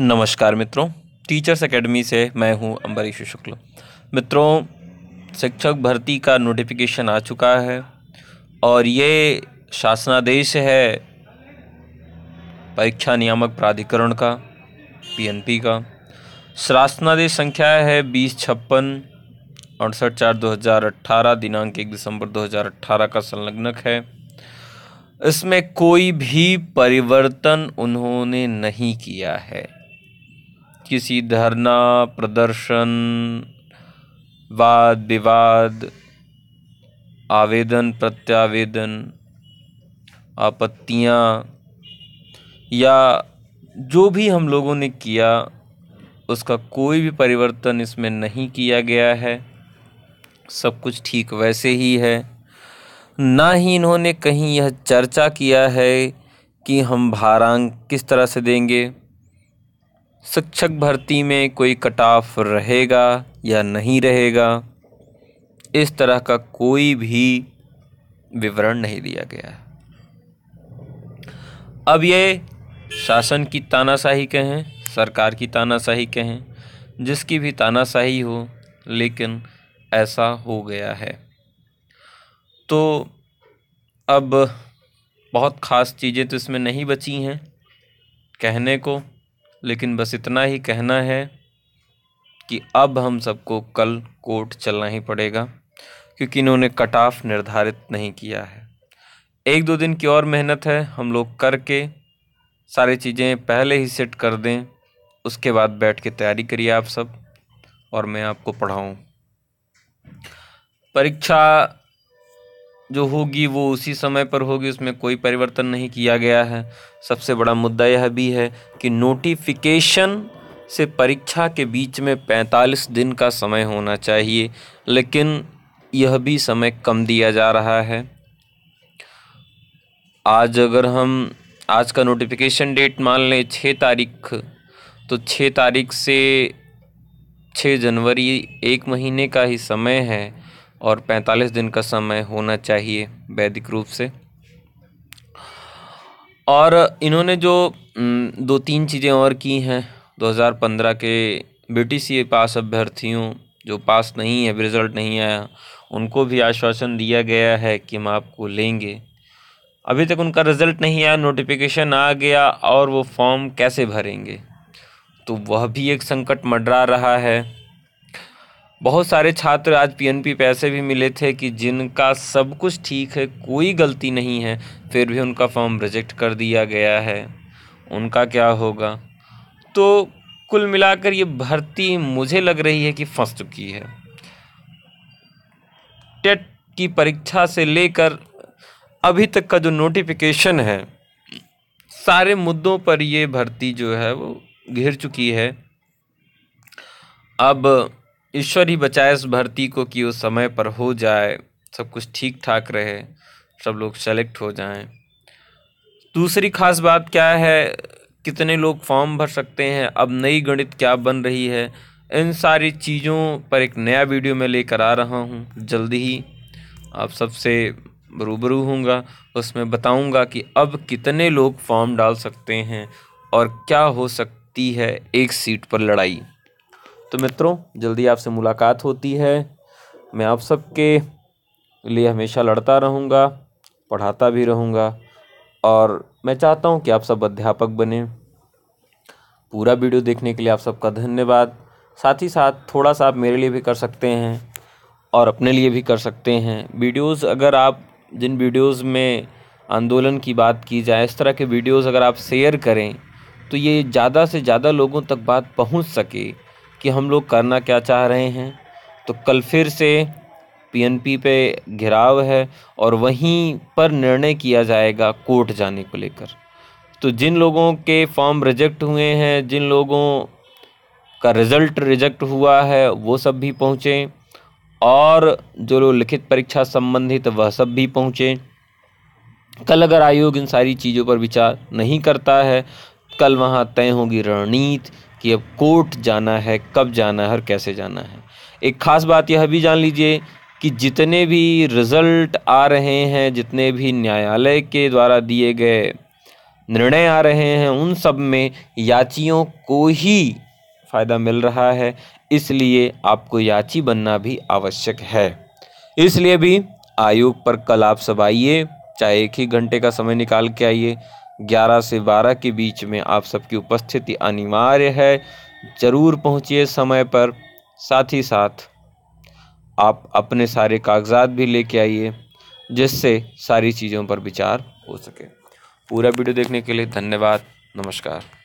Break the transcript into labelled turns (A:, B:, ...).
A: नमस्कार मित्रों teachers academy से मैं हूं अम्बरीश शुक्ल मित्रों शिक्षक भर्ती का नोटिफिकेशन आ चुका है और ये शासनादेश है परीक्षा नियामक प्राधिकरण का पीएनपी का शासनादेश संख्या है बीस छप्पन अड़सठ चार दो हज़ार अट्ठारह दिनांक एक दिसंबर दो हज़ार अट्ठारह का संलग्नक है इसमें कोई भी परिवर्तन उन्होंने नहीं किया है किसी धरना प्रदर्शन वाद विवाद आवेदन प्रत्यावेदन आपत्तियाँ या जो भी हम लोगों ने किया उसका कोई भी परिवर्तन इसमें नहीं किया गया है सब कुछ ठीक वैसे ही है ना ही इन्होंने कहीं यह चर्चा किया है कि हम भारांग किस तरह से देंगे शिक्षक भर्ती में कोई कटाफ रहेगा या नहीं रहेगा इस तरह का कोई भी विवरण नहीं दिया गया है अब ये शासन की तानाशाही कहें सरकार की तानाशाही कहें जिसकी भी तानाशाही हो लेकिन ऐसा हो गया है तो अब बहुत ख़ास चीज़ें तो इसमें नहीं बची हैं कहने को लेकिन बस इतना ही कहना है कि अब हम सबको कल कोर्ट चलना ही पड़ेगा क्योंकि इन्होंने कट ऑफ निर्धारित नहीं किया है एक दो दिन की और मेहनत है हम लोग करके सारी चीज़ें पहले ही सेट कर दें उसके बाद बैठ के तैयारी करिए आप सब और मैं आपको पढ़ाऊँ परीक्षा जो होगी वो उसी समय पर होगी उसमें कोई परिवर्तन नहीं किया गया है सबसे बड़ा मुद्दा यह भी है कि नोटिफिकेशन से परीक्षा के बीच में 45 दिन का समय होना चाहिए लेकिन यह भी समय कम दिया जा रहा है आज अगर हम आज का नोटिफिकेशन डेट मान लें छः तारीख तो छः तारीख से छः जनवरी एक महीने का ही समय है और 45 दिन का समय होना चाहिए वैदिक रूप से और इन्होंने जो दो तीन चीज़ें और की हैं 2015 के ब्रिटिश सी पास अभ्यर्थियों जो पास नहीं है रिज़ल्ट नहीं आया उनको भी आश्वासन दिया गया है कि हम आपको लेंगे अभी तक उनका रिज़ल्ट नहीं आया नोटिफिकेशन आ गया और वो फॉर्म कैसे भरेंगे तो वह भी एक संकट मडरा रहा है बहुत सारे छात्र आज पीएनपी पे पैसे भी मिले थे कि जिनका सब कुछ ठीक है कोई गलती नहीं है फिर भी उनका फॉर्म रिजेक्ट कर दिया गया है उनका क्या होगा तो कुल मिलाकर ये भर्ती मुझे लग रही है कि फंस चुकी है टेट की परीक्षा से लेकर अभी तक का जो नोटिफिकेशन है सारे मुद्दों पर ये भर्ती जो है वो घिर चुकी है अब ईश्वर ही बचाए उस भर्ती को कि वो समय पर हो जाए सब कुछ ठीक ठाक रहे सब लोग सेलेक्ट हो जाएं दूसरी खास बात क्या है कितने लोग फॉर्म भर सकते हैं अब नई गणित क्या बन रही है इन सारी चीज़ों पर एक नया वीडियो मैं लेकर आ रहा हूँ जल्दी ही आप सबसे रूबरू होऊंगा उसमें बताऊंगा कि अब कितने लोग फॉर्म डाल सकते हैं और क्या हो सकती है एक सीट पर लड़ाई तो मित्रों जल्दी आपसे मुलाकात होती है मैं आप सबके लिए हमेशा लड़ता रहूँगा पढ़ाता भी रहूँगा और मैं चाहता हूँ कि आप सब अध्यापक बने पूरा वीडियो देखने के लिए आप सबका धन्यवाद साथ ही साथ थोड़ा सा आप मेरे लिए भी कर सकते हैं और अपने लिए भी कर सकते हैं वीडियोस अगर आप जिन वीडियोस में आंदोलन की बात की जाए इस तरह के वीडियोस अगर आप शेयर करें तो ये ज़्यादा से ज़्यादा लोगों तक बात पहुंच सके कि हम लोग करना क्या चाह रहे हैं तो कल फिर से पीएनपी पे घिराव है और वहीं पर निर्णय किया जाएगा कोर्ट जाने को लेकर तो जिन लोगों के फॉर्म रिजेक्ट हुए हैं जिन लोगों का रिज़ल्ट रिजेक्ट हुआ है वो सब भी पहुँचें और जो लोग लिखित परीक्षा संबंधित वह सब भी पहुँचें कल अगर आयोग इन सारी चीज़ों पर विचार नहीं करता है कल वहाँ तय होगी रणनीति कि अब कोर्ट जाना है कब जाना है और कैसे जाना है एक ख़ास बात यह भी जान लीजिए कि जितने भी रिज़ल्ट आ रहे हैं जितने भी न्यायालय के द्वारा दिए गए निर्णय आ रहे हैं उन सब में याचियों को ही फ़ायदा मिल रहा है इसलिए आपको याची बनना भी आवश्यक है इसलिए भी आयोग पर कल आप सब आइए चाहे एक ही घंटे का समय निकाल के आइए ग्यारह से बारह के बीच में आप सबकी उपस्थिति अनिवार्य है ज़रूर पहुँचिए समय पर साथ ही साथ आप अपने सारे कागजात भी लेके आइए जिससे सारी चीज़ों पर विचार हो सके पूरा वीडियो देखने के लिए धन्यवाद नमस्कार